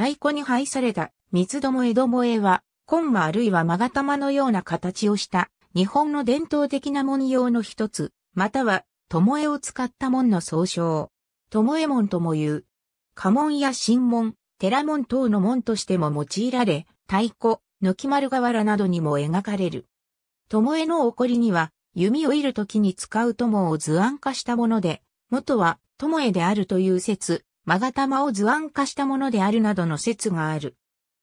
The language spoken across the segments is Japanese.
太鼓に配された三つども江戸萌えは、コンマあるいは勾玉のような形をした日本の伝統的な文様の一つ、または、巴を使った門の総称。巴門とも言う。家門や神門、寺門等の門としても用いられ、太鼓、軒丸瓦などにも描かれる。巴の起こりには、弓を射るときに使う友を図案化したもので、元はもえであるという説、マガタマを図案化したものであるなどの説がある。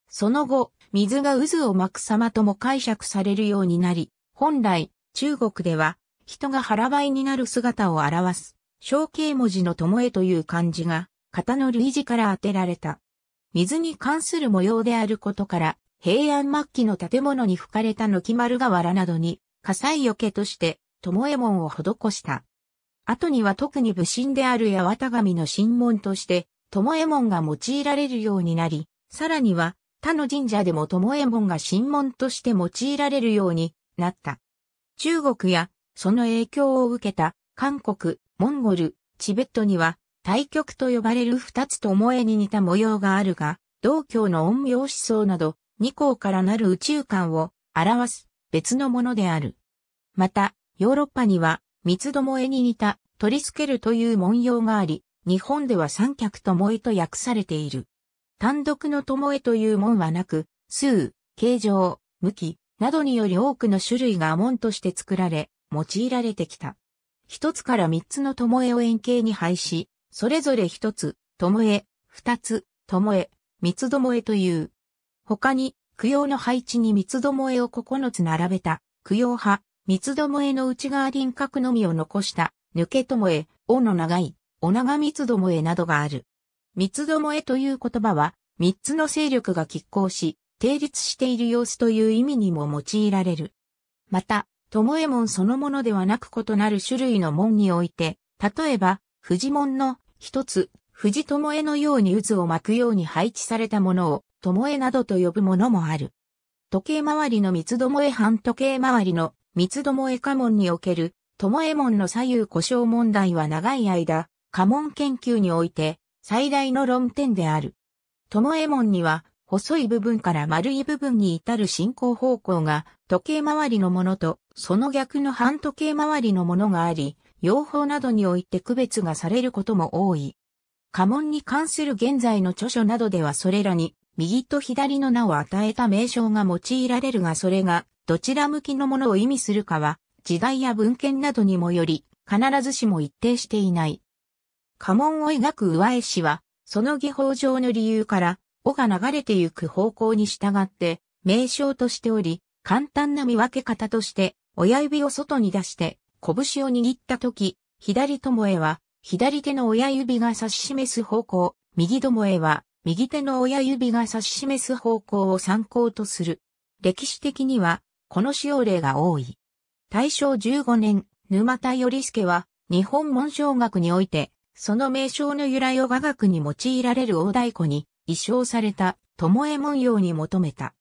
その後、水が渦を巻く様とも解釈されるようになり、本来、中国では、人が腹ばいになる姿を表す、象形文字の巴という漢字が、型の類似から当てられた。水に関する模様であることから、平安末期の建物に吹かれた軒丸瓦などに、火災除けとして、巴門を施した。後には特に武神である八幡神の神門として、友右衛門が用いられるようになり、さらには、他の神社でも友右衛門が神門として用いられるようになった。中国や、その影響を受けた、韓国、モンゴル、チベットには、対極と呼ばれる二つと思えに似た模様があるが、道教の陰陽思想など、二項からなる宇宙観を表す別のものである。また、ヨーロッパには三つどもえに似た取り付けるという文様があり、日本では三脚ともえと訳されている。単独のともえという門はなく、数、形状、向き、などにより多くの種類が門として作られ、用いられてきた。一つから三つのともえを円形に配し、それぞれ一つ、ともえ、二つ、ともえ、三つどもえという。他に、供養の配置に三つどもえを九つ並べた、供養派、三つどもえの内側輪郭のみを残した、抜けともえ、尾の長い、尾長三つどもえなどがある。三つどもえという言葉は、三つの勢力が拮抗し、定立している様子という意味にも用いられる。また、ともえ門そのものではなく異なる種類の門において、例えば、藤門の一つ、藤ともえのように渦を巻くように配置されたものを、ともえなどと呼ぶものもある。時計回りの三つどもえ半時計回りの三つ巴家門における、巴門の左右故障問題は長い間、家門研究において、最大の論点である。巴門には、細い部分から丸い部分に至る進行方向が、時計回りのものと、その逆の反時計回りのものがあり、用法などにおいて区別がされることも多い。家紋に関する現在の著書などではそれらに右と左の名を与えた名称が用いられるがそれがどちら向きのものを意味するかは、時代や文献などにもより、必ずしも一定していない。家紋を描く上絵師は、その技法上の理由から、尾が流れてゆく方向に従って、名称としており、簡単な見分け方として、親指を外に出して、拳を握った時、左ともえは、左手の親指が指し示す方向、右ともえは、右手の親指が指し示す方向を参考とする。歴史的には、この使用例が多い。大正15年、沼田頼助は、日本文章学において、その名称の由来を雅楽に用いられる大太鼓に、移称された、巴文様に求めた。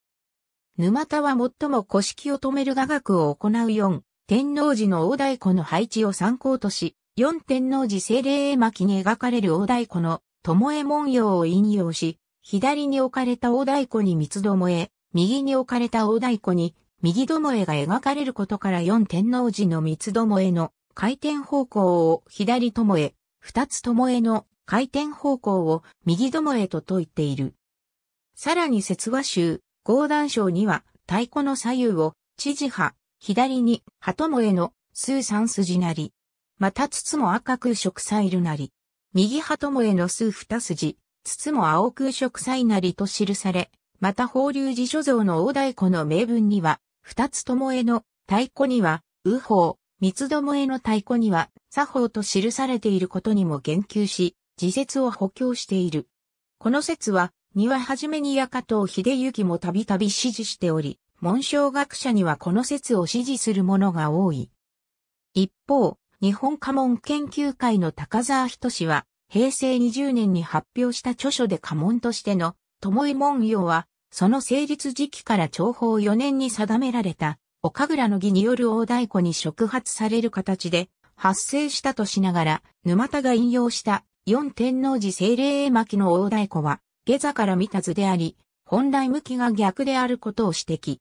沼田は最も古式を止める雅楽を行う4、天王寺の大太鼓の配置を参考とし、4天王寺精霊絵巻に描かれる大太鼓の、巴文様を引用し、左に置かれた大太鼓に三つどもえ、右に置かれた大太鼓に右どもえが描かれることから四天王寺の三つどもえの回転方向を左ともえ、二つともえの回転方向を右どもえと説いっている。さらに説話集、合談章には太鼓の左右を知事派、左にともえの数三筋なり。また筒も赤く色彩るなり。右ともえの数二筋、筒も青く色彩なりと記され、また法隆寺所蔵の大太鼓の名文には、二つともえの太鼓には、右方、三つどもえの太鼓には、作法と記されていることにも言及し、自説を補強している。この説は、庭はじめに中藤秀行もたびたび支持しており、文章学者にはこの説を支持する者が多い。一方、日本家紋研究会の高沢人氏は、平成20年に発表した著書で家紋としての、え文様は、その成立時期から長方4年に定められた、岡倉の儀による大太鼓に触発される形で発生したとしながら、沼田が引用した四天王寺精霊絵巻の大太鼓は、下座から見た図であり、本来向きが逆であることを指摘。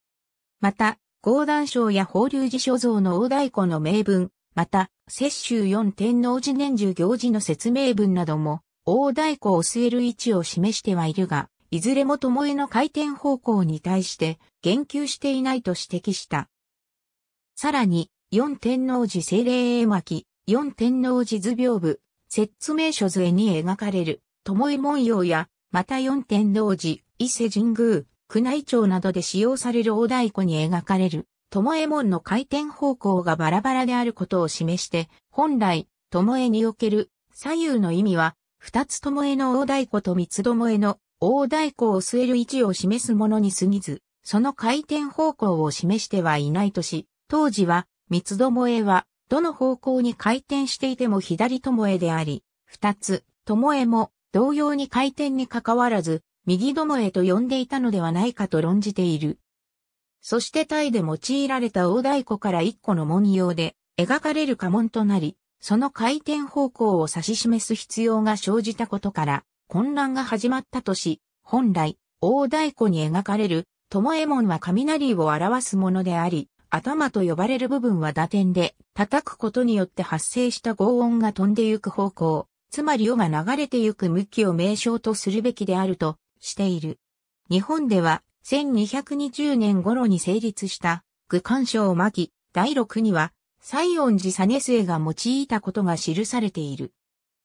また、合談賞や法隆寺所蔵の大太鼓の名文、また、摂州四天王寺年中行事の説明文なども、大太鼓を据える位置を示してはいるが、いずれも巴の回転方向に対して言及していないと指摘した。さらに、四天王寺精霊絵巻、四天王寺図屏部、説明書図絵に描かれる、巴文様や、また四天王寺、伊勢神宮、宮内庁などで使用される大太鼓に描かれる、巴門の回転方向がバラバラであることを示して、本来、巴における左右の意味は、二つ巴の大太鼓と三つ巴の大太鼓を据える位置を示すものに過ぎず、その回転方向を示してはいないとし、当時は、三つどもえは、どの方向に回転していても左ともえであり、二つ、ともえも、同様に回転に関わらず、右どもえと呼んでいたのではないかと論じている。そしてタイで用いられた大太鼓から一個の文様で描かれる家紋となり、その回転方向を指し示す必要が生じたことから、混乱が始まったとし、本来、大太鼓に描かれる、友右衛門は雷を表すものであり、頭と呼ばれる部分は打点で、叩くことによって発生した轟音が飛んでゆく方向、つまり世が流れてゆく向きを名称とするべきであるとしている。日本では、1220年頃に成立した、具干渉巻、第6には、西音寺ス末が用いたことが記されている。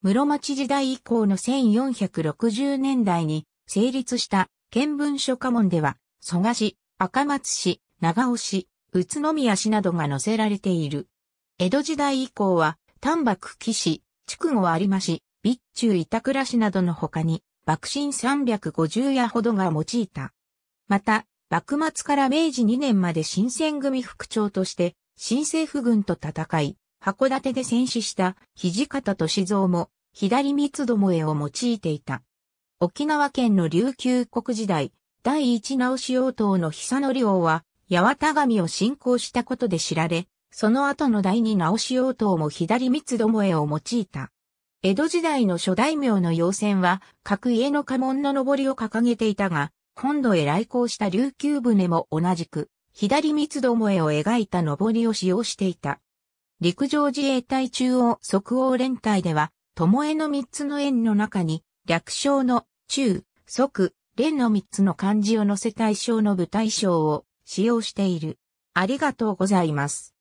室町時代以降の1460年代に成立した見聞書家門では、蘇我市、赤松市、長尾市、宇都宮市などが載せられている。江戸時代以降は、丹白騎士、筑後有馬市、備中板倉市などの他に、幕臣350夜ほどが用いた。また、幕末から明治2年まで新選組副長として、新政府軍と戦い、函館で戦死した土方歳三も左三つどもえを用いていた。沖縄県の琉球国時代、第一直し王党の久野良は、八幡神を信仰したことで知られ、その後の第二直し王党も左三つどもえを用いた。江戸時代の諸大名の要選は、各家の家紋の上りを掲げていたが、本土へ来航した琉球船も同じく、左三つどもえを描いた上りを使用していた。陸上自衛隊中央即応連隊では、巴の三つの円の中に、略称の中、即、連の三つの漢字を載せた衣装の部隊章を使用している。ありがとうございます。